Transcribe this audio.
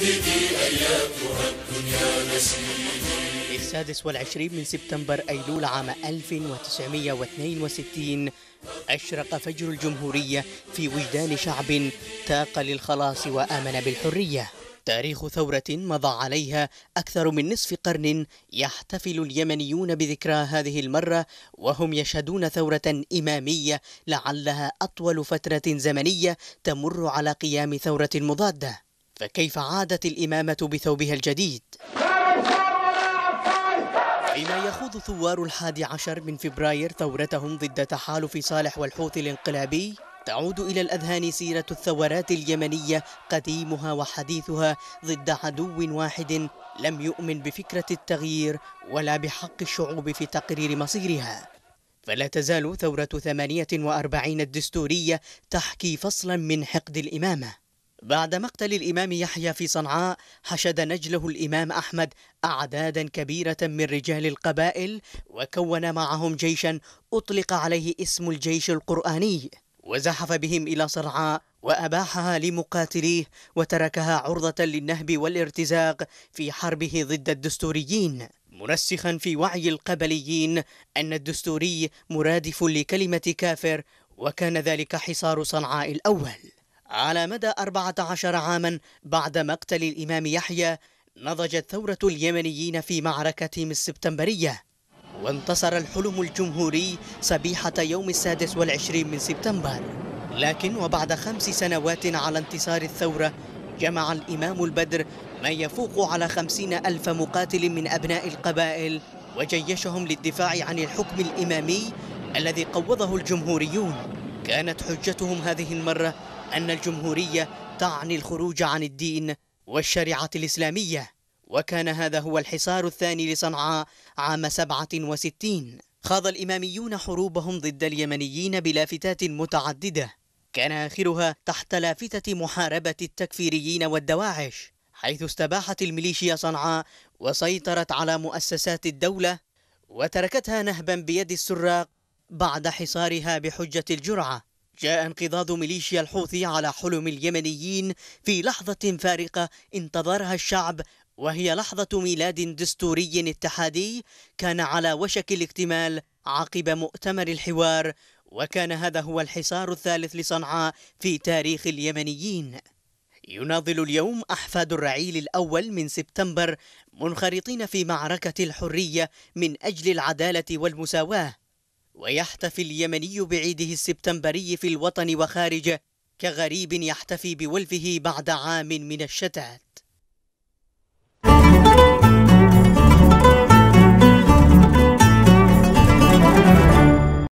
بك أيتها الدنيا نسيني السادس والعشرين من سبتمبر أيلول عام 1962 أشرق فجر الجمهورية في وجدان شعب تاق للخلاص وآمن بالحرية تاريخ ثورة مضى عليها أكثر من نصف قرن يحتفل اليمنيون بذكرى هذه المرة وهم يشهدون ثورة إمامية لعلها أطول فترة زمنية تمر على قيام ثورة مضادة فكيف عادت الإمامة بثوبها الجديد؟ حين يخوض ثوار الحادي عشر من فبراير ثورتهم ضد تحالف صالح والحوثي الانقلابي تعود إلى الأذهان سيرة الثورات اليمنية قديمها وحديثها ضد عدو واحد لم يؤمن بفكرة التغيير ولا بحق الشعوب في تقرير مصيرها فلا تزال ثورة 48 الدستورية تحكي فصلا من حقد الإمامة بعد مقتل الإمام يحيى في صنعاء حشد نجله الإمام أحمد أعدادا كبيرة من رجال القبائل وكون معهم جيشا أطلق عليه اسم الجيش القرآني وزحف بهم إلى صنعاء وأباحها لمقاتليه وتركها عرضة للنهب والارتزاق في حربه ضد الدستوريين مرسخا في وعي القبليين أن الدستوري مرادف لكلمة كافر وكان ذلك حصار صنعاء الأول على مدى 14 عاما بعد مقتل الإمام يحيى نضجت ثورة اليمنيين في معركتهم السبتمبرية وانتصر الحلم الجمهوري صبيحة يوم السادس والعشرين من سبتمبر لكن وبعد خمس سنوات على انتصار الثورة جمع الإمام البدر ما يفوق على خمسين ألف مقاتل من أبناء القبائل وجيشهم للدفاع عن الحكم الإمامي الذي قوضه الجمهوريون كانت حجتهم هذه المرة أن الجمهورية تعني الخروج عن الدين والشريعة الإسلامية وكان هذا هو الحصار الثاني لصنعاء عام 67 خاض الإماميون حروبهم ضد اليمنيين بلافتات متعددة كان آخرها تحت لافتة محاربة التكفيريين والدواعش حيث استباحت الميليشيا صنعاء وسيطرت على مؤسسات الدولة وتركتها نهبا بيد السراق بعد حصارها بحجة الجرعة جاء انقضاض ميليشيا الحوثي على حلم اليمنيين في لحظة فارقة انتظرها الشعب وهي لحظة ميلاد دستوري اتحادي كان على وشك الاكتمال عقب مؤتمر الحوار وكان هذا هو الحصار الثالث لصنعاء في تاريخ اليمنيين يناضل اليوم أحفاد الرعيل الأول من سبتمبر منخرطين في معركة الحرية من أجل العدالة والمساواة ويحتفي اليمني بعيده السبتمبري في الوطن وخارجه كغريب يحتفي بولفه بعد عام من الشتات